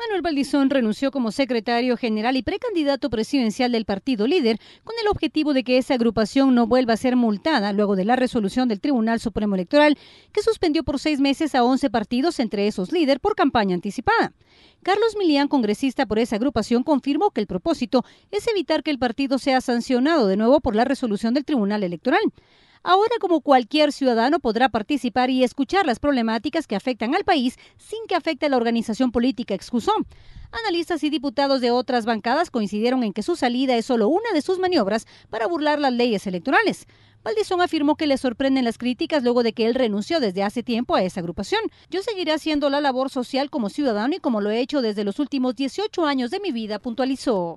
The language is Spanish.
Manuel Valdizón renunció como secretario general y precandidato presidencial del partido líder con el objetivo de que esa agrupación no vuelva a ser multada luego de la resolución del Tribunal Supremo Electoral que suspendió por seis meses a 11 partidos, entre esos líder, por campaña anticipada. Carlos Milián, congresista por esa agrupación, confirmó que el propósito es evitar que el partido sea sancionado de nuevo por la resolución del Tribunal Electoral. Ahora, como cualquier ciudadano, podrá participar y escuchar las problemáticas que afectan al país sin que afecte a la organización política, excusó. Analistas y diputados de otras bancadas coincidieron en que su salida es solo una de sus maniobras para burlar las leyes electorales. Valdizón afirmó que le sorprenden las críticas luego de que él renunció desde hace tiempo a esa agrupación. Yo seguiré haciendo la labor social como ciudadano y como lo he hecho desde los últimos 18 años de mi vida, puntualizó.